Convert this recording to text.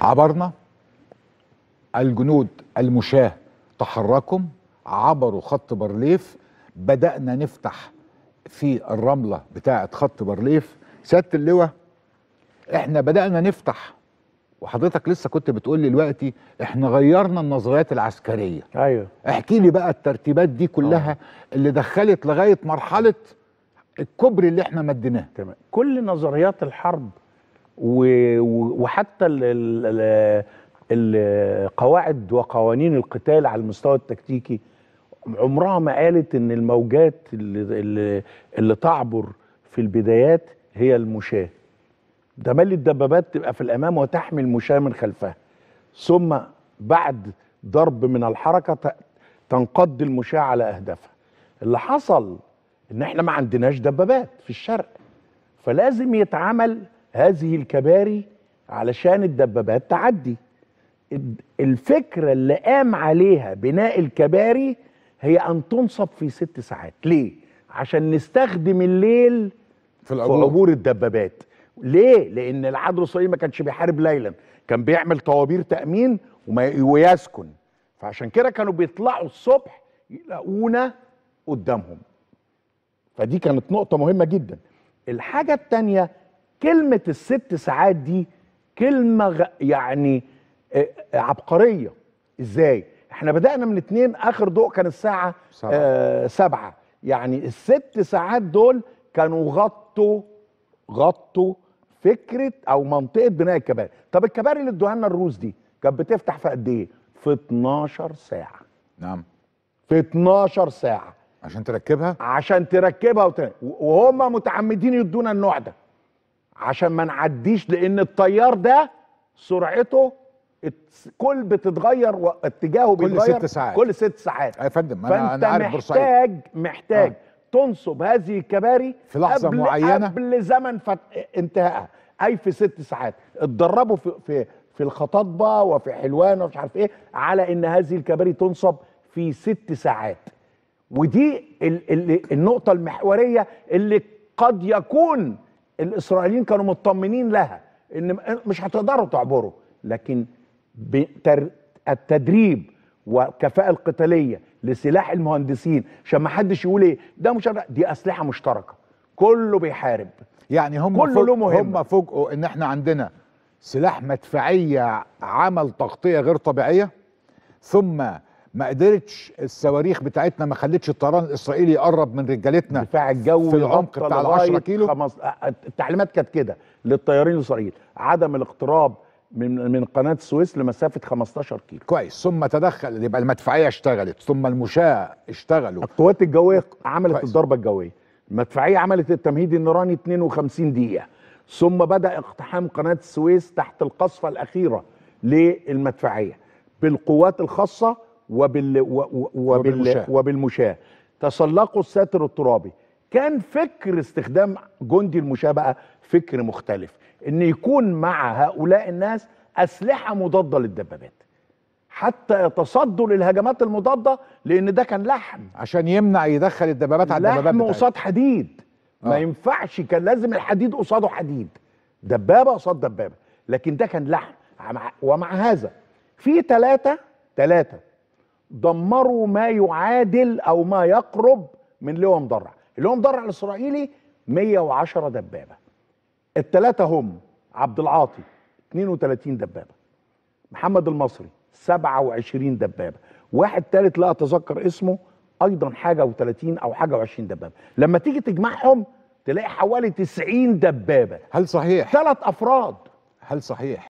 عبرنا الجنود المشاة تحركوا عبروا خط برليف بدأنا نفتح في الرملة بتاعة خط برليف سيادة اللواء احنا بدأنا نفتح وحضرتك لسه كنت بتقول لي دلوقتي احنا غيرنا النظريات العسكرية ايوه احكي لي بقى الترتيبات دي كلها أوه. اللي دخلت لغاية مرحلة الكوبري اللي احنا مديناه تمام كل نظريات الحرب وحتى القواعد وقوانين القتال على المستوى التكتيكي عمرها ما قالت ان الموجات اللي, اللي تعبر في البدايات هي المشاه ده مال الدبابات تبقى في الامام وتحمي المشاه من خلفها ثم بعد ضرب من الحركه تنقض المشاه على اهدافها اللي حصل ان احنا ما عندناش دبابات في الشرق فلازم يتعمل هذه الكباري علشان الدبابات تعدي الفكرة اللي قام عليها بناء الكباري هي أن تنصب في ست ساعات ليه؟ عشان نستخدم الليل في العبور, في عبور الدبابات ليه؟ لأن العدو الصهيوني ما كانش بيحارب ليلا كان بيعمل طوابير تأمين وما ويسكن فعشان كده كانوا بيطلعوا الصبح يلاقونا قدامهم فدي كانت نقطة مهمة جدا الحاجة التانية كلمه الست ساعات دي كلمه يعني آه، آه، عبقريه ازاي احنا بدانا من اتنين اخر ضوء كان الساعه سبعة, آه سبعة. يعني الست ساعات دول كانوا غطوا غطوا فكره او منطقه بناء الكباري طب الكباري اللي ادوها لنا الروس دي كانت بتفتح في قد ايه في 12 ساعه نعم في 12 ساعه عشان تركبها عشان تركبها وتن... وهم متعمدين يدونا النوع ده عشان ما نعديش لان التيار ده سرعته كل بتتغير واتجاهه بيتغير كل ست ساعات كل ست ساعات يا فندم انا انا عارف بورسعيد محتاج محتاج آه. تنصب هذه الكباري في لحظه قبل معينه قبل زمن فت... انتهائها اي في ست ساعات اتدربوا في في في الخطاطبه وفي حلوان ومش عارف ايه على ان هذه الكباري تنصب في ست ساعات ودي ال... ال... النقطه المحوريه اللي قد يكون الاسرائيليين كانوا مطمنين لها ان مش هتقدروا تعبروا لكن التدريب والكفاءه القتاليه لسلاح المهندسين عشان ما حدش يقول ايه ده مش دي اسلحه مشتركه كله بيحارب يعني هم كله له هم فوجئوا ان احنا عندنا سلاح مدفعيه عمل تغطيه غير طبيعيه ثم ما قدرتش الصواريخ بتاعتنا ما خلتش الطيران الاسرائيلي يقرب من رجالتنا دفاع الجو في العمق بتاع ال 10 كيلو خمس... التعليمات كانت كده للطيارين الاسرائيلي عدم الاقتراب من من قناه السويس لمسافه 15 كيلو كويس ثم تدخل يبقى المدفعيه اشتغلت ثم المشاة اشتغلوا القوات الجويه عملت كويس. الضربه الجويه المدفعيه عملت التمهيد النيراني 52 دقيقه ثم بدا اقتحام قناه السويس تحت القصفه الاخيره للمدفعيه بالقوات الخاصه وبال وبال وبالمشاه تسلقوا الساتر الترابي كان فكر استخدام جندي المشاه بقى فكر مختلف ان يكون مع هؤلاء الناس اسلحه مضاده للدبابات حتى يتصدوا للهجمات المضاده لان ده كان لحم عشان يمنع يدخل الدبابات على الدبابات لحم قصاد حديد آه. ما ينفعش كان لازم الحديد قصاده حديد دبابه قصاد دبابه لكن ده كان لحم ومع هذا في ثلاثه ثلاثه دمروا ما يعادل او ما يقرب من لواء مدرع اللواء مدرع الاسرائيلي 110 دبابه الثلاثه هم عبد العاطي 32 دبابه محمد المصري 27 دبابه واحد ثالث لا اتذكر اسمه ايضا حاجه و30 او حاجه و20 دبابه لما تيجي تجمعهم تلاقي حوالي 90 دبابه هل صحيح ثلاث افراد هل صحيح